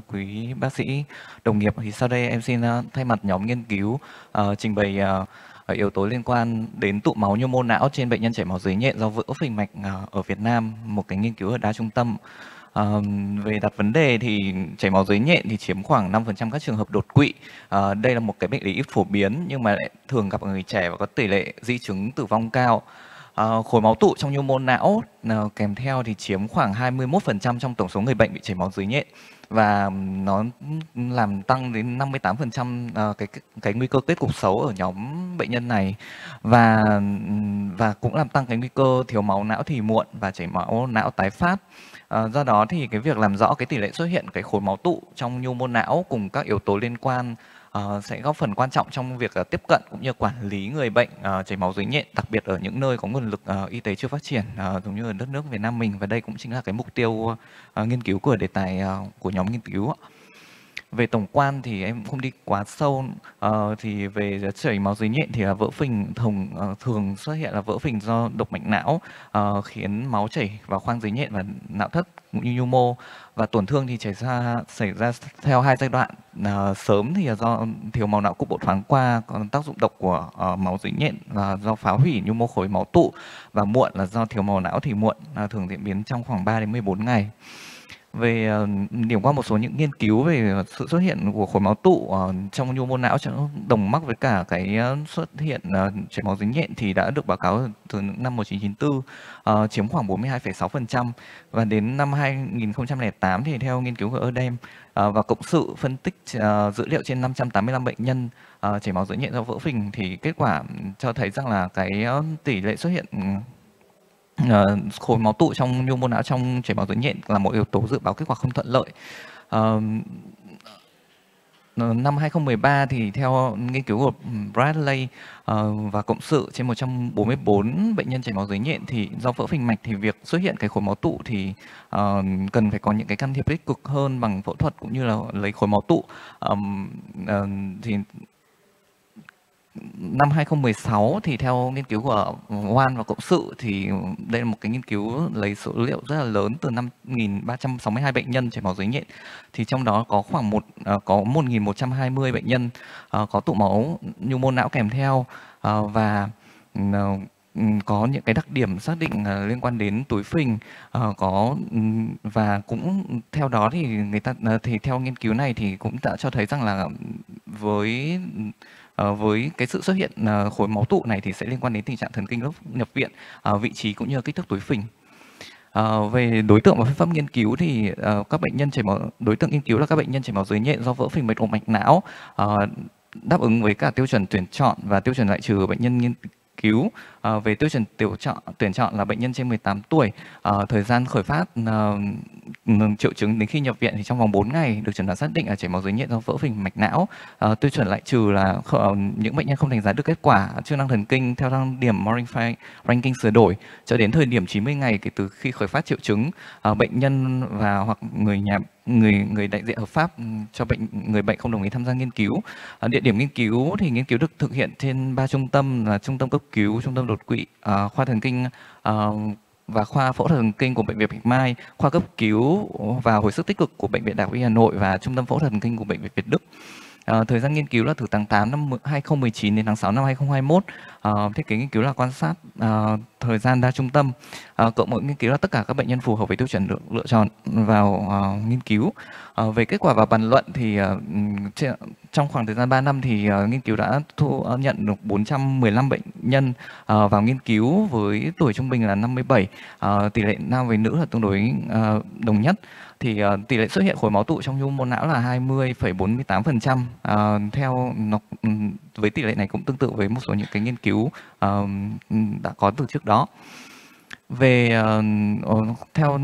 quý bác sĩ đồng nghiệp thì sau đây em xin ờ, thay mặt nhóm nghiên cứu uh, trình bày uh, yếu tố liên quan đến tụ máu nhu mô não trên bệnh nhân chảy máu dưới nhện do vỡ phình mạch uh, ở Việt Nam một cái nghiên cứu ở đa trung tâm Uh, về đặt vấn đề thì chảy máu dưới nhện thì chiếm khoảng 5% các trường hợp đột quỵ. Uh, đây là một cái bệnh lý ít phổ biến nhưng mà lại thường gặp ở người trẻ và có tỷ lệ di chứng tử vong cao. Uh, khối máu tụ trong nhu mô não uh, kèm theo thì chiếm khoảng 21% trong tổng số người bệnh bị chảy máu dưới nhện và nó làm tăng đến 58% uh, ờ, cái cái nguy cơ kết cục xấu ở nhóm bệnh nhân này và và cũng làm tăng cái nguy cơ thiếu máu não thì muộn và chảy máu não tái phát. do đó thì cái việc làm rõ cái tỷ lệ xuất hiện cái khối máu tụ trong nhu mô não cùng các yếu tố liên quan Ờ, sẽ góp phần quan trọng trong việc ờ, tiếp cận cũng như quản lý người bệnh ờ, chảy máu dưới nhện đặc biệt ở những nơi có nguồn lực y tế chưa phát triển uh, giống như ở đất nước Việt Nam mình và đây cũng chính là cái mục tiêu nghiên cứu của đề tài của nhóm nghiên cứu ạ về tổng quan thì em không đi quá sâu uh, thì về chảy máu dưới nhện thì là vỡ phình thường uh, thường xuất hiện là vỡ phình do độc mạch não uh, khiến máu chảy vào khoang dưới nhện và não thất cũng như nhu mô và tổn thương thì chảy ra xảy ra theo hai giai đoạn uh, sớm thì là do thiếu máu não cục bộ thoáng qua còn tác dụng độc của uh, máu dưới nhện là do phá hủy nhu mô khối máu tụ và muộn là do thiếu máu não thì muộn uh, thường diễn biến trong khoảng 3 đến 14 ngày về ờ, điểm qua một số những nghiên cứu về sự xuất hiện của khối máu tụ ờ, trong nhu mô não đồng mắc với cả cái ờ, xuất hiện chảy máu dính nhện thì đã được báo cáo từ năm 1994 chiếm khoảng 42,6% và đến năm 2008 thì theo nghiên cứu của O'Dem và cộng sự phân tích dữ liệu trên 585 bệnh nhân chảy máu dính nhện do vỡ phình thì kết quả cho thấy rằng là cái tỷ lệ xuất hiện uh, khối máu tụ trong nhu mô não trong chảy máu dưới nhện là một yếu tố dự báo kết quả không thuận lợi. Uh, năm 2013 thì theo nghiên cứu của Bradley uh, và cộng sự trên 144 bệnh nhân chảy máu dưới nhện thì do vỡ phình mạch thì việc xuất hiện cái khối máu tụ thì uh, cần phải có những cái can thiệp tích cực hơn bằng phẫu thuật cũng như là lấy khối máu tụ um, uh, thì năm 2016 thì theo nghiên cứu của Hoan và Cộng sự thì đây là một cái nghiên cứu lấy số liệu rất là lớn từ 5.362 bệnh nhân chảy máu dưới nhện thì trong đó có khoảng một à, có 1.120 bệnh nhân à, có tụ máu nhu mô não kèm theo à, và có những cái đặc điểm xác định liên quan đến túi phình có và cũng theo đó thì người ta thì theo nghiên cứu này thì cũng đã cho thấy rằng là với Ờ, với cái sự xuất hiện ờ, khối máu tụ này thì sẽ liên quan đến tình trạng thần kinh lúc nhập viện ờ, vị trí cũng như kích thước túi phình À, về đối tượng và phương pháp nghiên cứu thì uh, các bệnh nhân chảy máu đối tượng nghiên cứu là các bệnh nhân chảy máu dưới nhện do vỡ phình mạch động mạch não uh, đáp ứng với cả tiêu chuẩn tuyển chọn và tiêu chuẩn loại trừ bệnh nhân nghiên cứu Ờ, về tiêu chuẩn tiểu chọn tuyển chọn là bệnh nhân trên 18 tuổi, à, thời gian khởi phát à, triệu chứng đến khi nhập viện thì trong vòng 4 ngày được chẩn đoán xác định là chảy máu dưới nhện do vỡ phình mạch não. À, tiêu chuẩn lại trừ là những bệnh nhân không đánh giá được kết quả chức năng thần kinh theo thang điểm Moring ranking sửa đổi cho đến thời điểm 90 ngày kể từ khi khởi phát triệu chứng à, bệnh nhân và hoặc người nhà người người đại diện hợp pháp ừ, cho bệnh người bệnh không đồng ý tham gia nghiên cứu. À, địa điểm nghiên cứu thì nghiên cứu được thực hiện trên ba trung tâm là trung tâm cấp cứu, trung tâm đột quỵ uh, khoa thần kinh uh, và khoa phẫu thuật thần kinh của bệnh viện Bạch Mai, khoa cấp cứu và hồi sức tích cực của bệnh viện Đại học Y Hà Nội và trung tâm phẫu thuật thần kinh của bệnh viện Việt Đức. À, thời gian nghiên cứu là từ tháng 8 năm 2019 đến tháng 6 năm 2021. À, ờ, thiết kế nghiên cứu là quan sát à, thời gian đa trung tâm. À, cộng mỗi nghiên cứu là tất cả các bệnh nhân phù hợp với tiêu chuẩn lựa, lựa chọn vào à, nghiên cứu. À, về kết quả và bàn luận thì à, trong khoảng thời gian 3 năm thì à, nghiên cứu đã thu nhận được 415 bệnh nhân à, vào nghiên cứu với tuổi trung bình là 57, à, tỷ lệ nam với nữ là tương đối à, đồng nhất thì uh, tỷ lệ xuất hiện khối máu tụ trong nhu mô não là 20,48%. Uh, ờ, theo nó ừ, với tỷ lệ này cũng tương tự với một số những cái nghiên cứu uh, đã có từ trước đó về uh, theo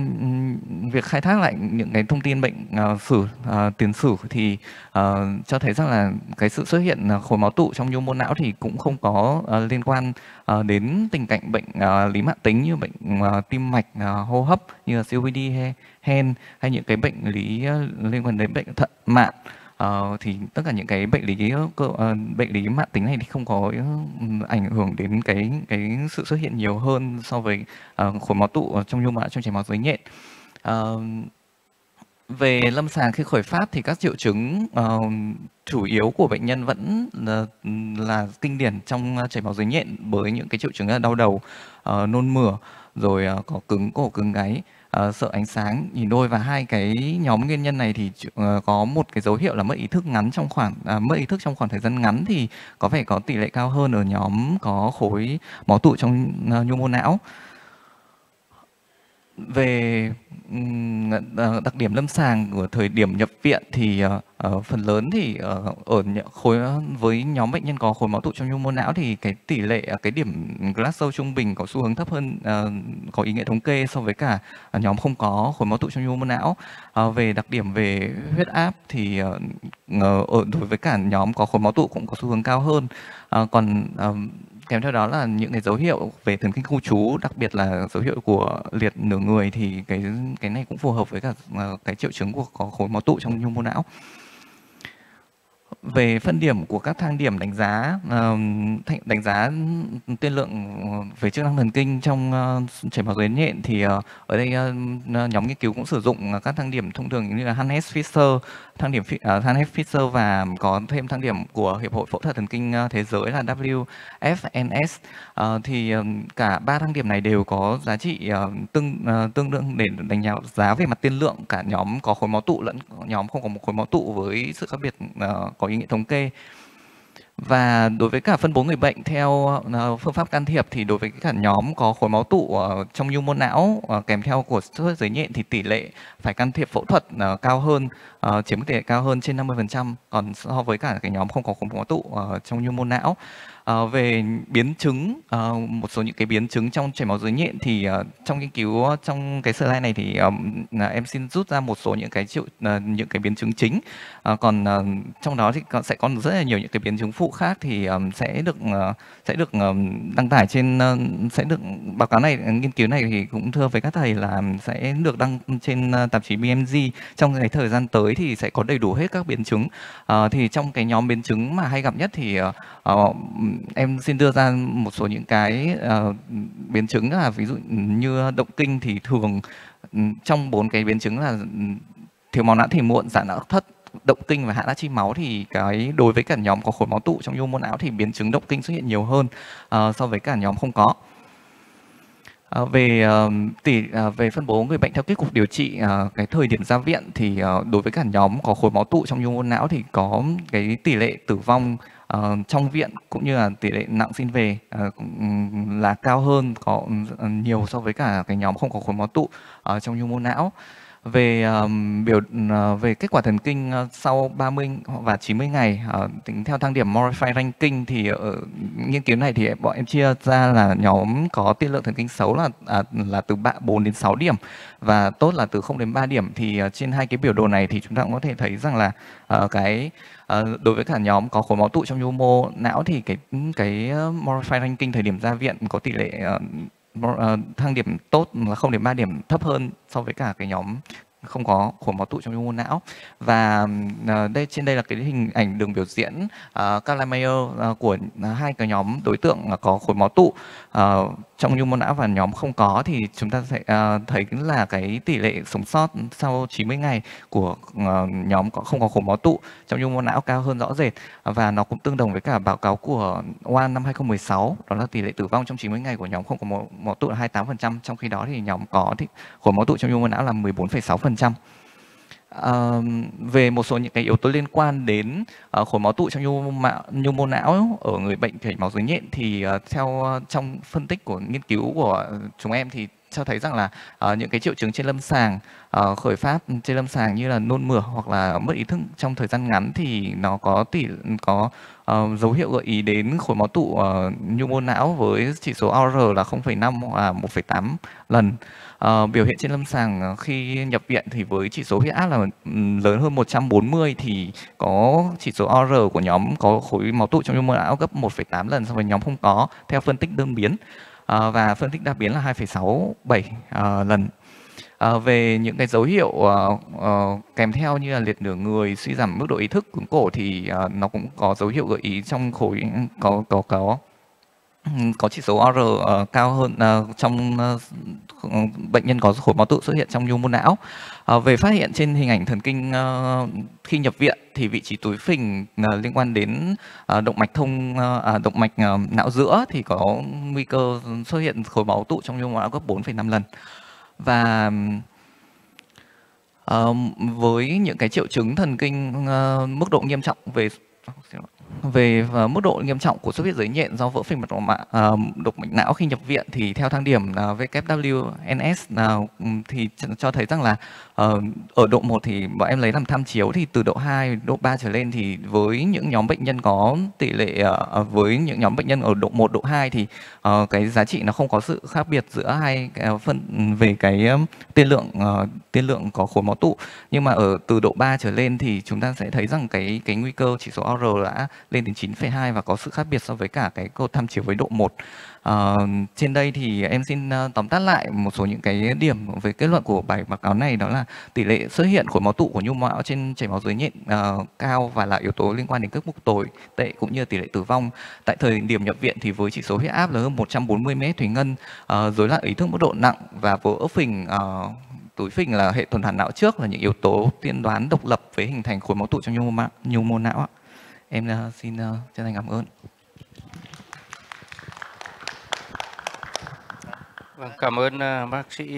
việc khai thác lại những cái thông tin bệnh uh, sử uh, tiền sử thì uh, cho thấy rằng là cái sự xuất hiện khối máu tụ trong nhu mô não thì cũng không có uh, liên quan uh, đến tình cảnh bệnh uh, lý mạng tính như bệnh uh, tim mạch uh, hô hấp như là COPD hay hen hay những cái bệnh lý uh, liên quan đến bệnh thận mạng uh, thì tất cả những cái bệnh lý uh, bệnh lý mạng tính này thì không có ừ, ảnh hưởng đến cái cái sự xuất hiện nhiều hơn so với uh, khối máu tụ trong nhu mạc trong chảy máu dưới nhện uh, về lâm sàng khi khởi phát thì các triệu chứng uh, chủ yếu của bệnh nhân vẫn là, là kinh điển trong chảy máu dưới nhện với những cái triệu chứng là đau đầu, uh, nôn mửa, rồi uh, có cứng cổ cứng gáy. Ờ, sợ ánh sáng nhìn đôi và hai cái nhóm nguyên nhân này thì ờ, có một cái dấu hiệu là mất ý thức ngắn trong khoảng uh, mất ý thức trong khoảng thời gian ngắn thì có vẻ có tỷ lệ cao hơn ở nhóm có khối máu tụ trong uh, ờ, nhu mô não về đặc điểm lâm sàng của thời điểm nhập viện thì uh, phần lớn thì uh, ở khối với nhóm bệnh nhân có khối máu tụ trong nhu mô não thì cái tỷ lệ à, cái điểm Glasgow trung bình có xu hướng thấp hơn uh, có ý nghĩa thống kê so với cả nhóm không có khối máu tụ trong nhu mô não uh, về đặc điểm về huyết áp thì uh, đối với cả nhóm có khối máu tụ cũng có xu hướng cao hơn uh, còn uh, kèm theo đó là những cái dấu hiệu về thần kinh khu trú đặc biệt là dấu hiệu của liệt nửa người thì cái cái này cũng phù hợp với cả ờ, cái triệu chứng của có khối máu tụ trong nhu mô não về phân điểm của các thang điểm đánh giá đánh giá tiên lượng ờ, về chức năng thần kinh trong ờ, chảy máu dưới nhện thì ờ, ở đây nhóm nghiên cứu cũng sử dụng các thang điểm thông thường như là Hannes Fisher, thang điểm Hannes Fisher và có thêm thang điểm của hiệp hội phẫu thuật thần kinh thế giới là WFNS thì cả ba thang điểm này đều có giá trị tương tương đương để đánh giá về mặt tiên lượng cả nhóm có khối máu tụ lẫn nhóm không có một khối máu tụ với sự khác biệt có ý nghĩa thống kê và đối với cả phân bố người bệnh theo ờ, phương pháp can thiệp thì đối với cả nhóm có khối máu tụ ờ, trong nhu mô não ờ, kèm theo của xuất dưới nhện thì tỷ lệ phải can thiệp phẫu thuật cao hơn, chiếm tỷ lệ cao hơn trên 50% còn so với cả cái nhóm không có khối máu tụ trong nhu mô não. về biến chứng một số những cái biến chứng trong chảy máu dưới nhện thì trong nghiên cứu trong cái slide này thì em xin rút ra một số những cái triệu những cái biến chứng chính còn trong đó thì sẽ còn rất là nhiều những cái biến chứng phụ khác thì um, sẽ được uh, sẽ được um, đăng tải trên uh, sẽ được báo cáo này nghiên cứu này thì cũng thưa với các thầy là sẽ được đăng trên uh, tạp chí BMG trong cái thời gian tới thì sẽ có đầy đủ hết các biến chứng uh, thì trong cái nhóm biến chứng mà hay gặp nhất thì uh, uh, em xin đưa ra một số những cái uh, biến chứng là ví dụ như động kinh thì thường trong bốn cái biến chứng là thiếu máu não thì muộn giãn não thất động kinh và hạ nát chi máu thì cái đối với cả nhóm có khối máu tụ trong nhu mô não thì biến chứng động kinh xuất hiện nhiều hơn uh, so với cả nhóm không có. À, về uh, tỷ uh, về phân bố người bệnh theo kết cục điều trị uh, cái thời điểm ra viện thì uh, đối với cả nhóm có khối máu tụ trong nhu mô não thì có cái tỷ lệ tử vong uh, trong viện cũng như là tỷ lệ nặng xin về uh, là cao hơn có uh, nhiều so với cả cái nhóm không có khối máu tụ uh, trong nhu mô não về um, biểu uh, về kết quả thần kinh uh, sau 30 và 90 ngày uh, tính theo thang điểm Morphy ranking thì ở nghiên cứu này thì bọn em chia ra là nhóm có tiên lượng thần kinh xấu là à, là từ 3, 4 đến 6 điểm và tốt là từ 0 đến 3 điểm thì uh, trên hai cái biểu đồ này thì chúng ta cũng có thể thấy rằng là uh, cái uh, đối với cả nhóm có khối máu tụ trong nhu mô não thì cái cái Morphy ranking thời điểm ra viện có tỷ lệ uh, Ờ, thang điểm tốt là điểm ba điểm thấp hơn so với cả cái nhóm không có khổ máu tụ trong nhu mô não và ờ, đây trên đây là cái hình ảnh đường biểu diễn uh, Carl uh, của hai cái nhóm đối tượng có khối máu tụ uh, trong nhu mô não và nhóm không có thì chúng ta sẽ uh, thấy là cái tỷ lệ sống sót sau 90 ngày của uh, nhóm có, không có khổ máu tụ trong nhu mô não cao hơn rõ rệt và nó cũng tương đồng với cả báo cáo của OAN năm 2016 đó là tỷ lệ tử vong trong 90 ngày của nhóm không có máu, máu tụ là 28% trong khi đó thì nhóm có thì khổ máu tụ trong nhu mô não là 14,6% về một số những cái yếu tố liên quan đến uh, khối máu tụ trong nhu, mạo, nhu mô não ở người bệnh chảy máu dưới nhện thì uh, theo uh, trong phân tích của nghiên cứu của chúng em thì cho thấy rằng là uh, những cái triệu chứng trên lâm sàng uh, khởi phát trên lâm sàng như là nôn mửa hoặc là mất ý thức trong thời gian ngắn thì nó có tỷ có uh, dấu hiệu gợi ý đến khối máu tụ uh, nhu mô não với chỉ số OR là 0,5 hoặc là 1,8 lần. Uh, biểu hiện trên lâm sàng khi nhập viện thì với chỉ số huyết áp là lớn hơn 140 thì có chỉ số OR của nhóm có khối máu tụ trong nhu mô não gấp 1,8 lần so với nhóm không có theo phân tích đơn biến. Ờ, và phân tích đa biến là 2,67 à, ờ, lần. À, về những cái dấu hiệu uh, uh, kèm theo như là liệt nửa người, suy giảm mức độ ý thức cứng cổ thì uh, nó cũng có dấu hiệu gợi ý trong khối có có có có chỉ số r uh, cao hơn uh, trong uh, bệnh nhân có khối máu tụ xuất hiện trong nhu mô não. Uh, về phát hiện trên hình ảnh thần kinh uh, khi nhập viện thì vị trí túi phình uh, liên quan đến uh, động mạch thông uh, động mạch uh, não giữa thì có nguy cơ xuất hiện khối máu tụ trong nhung não gấp 4,5 lần và uh, với những cái triệu chứng thần kinh uh, mức độ nghiêm trọng về về uh, mức độ nghiêm trọng của xuất huyết dưới nhện do vỡ phình mạch máu uh, đục mạch não khi nhập viện thì theo thang điểm uh, WNS uh, thì cho thấy rằng là uh, ở độ 1 thì bọn em lấy làm tham chiếu thì từ độ 2 độ 3 trở lên thì với những nhóm bệnh nhân có tỷ lệ uh, với những nhóm bệnh nhân ở độ 1 độ 2 thì uh, cái giá trị nó không có sự khác biệt giữa hai cái phần về cái tiên lượng uh, tiên lượng có khối máu tụ nhưng mà ở từ độ 3 trở lên thì chúng ta sẽ thấy rằng cái cái nguy cơ chỉ số OR đã lên đến 9,2 và có sự khác biệt so với cả cái cột tham chiếu với độ 1. À, ờ, trên đây thì em xin ờ, tóm tắt lại một số những cái điểm về kết luận của bài báo cáo này đó là tỷ lệ xuất hiện khối máu tụ của nhu mão trên chảy máu dưới nhện uh, cao và là yếu tố liên quan đến các mục tồi tệ cũng như tỷ lệ tử vong. Tại thời điểm nhập viện thì với chỉ số huyết áp là hơn 140 mét thủy ngân, uh, rối loạn ý thức mức độ nặng và vỡ phình uh, túi phình là hệ tuần hoàn não trước là những yếu tố tiên đoán độc lập với hình thành khối máu tụ trong nhu mô, nhu mô não ạ em ờ, xin ờ, chân thành cảm ơn vâng cảm ơn ờ, bác sĩ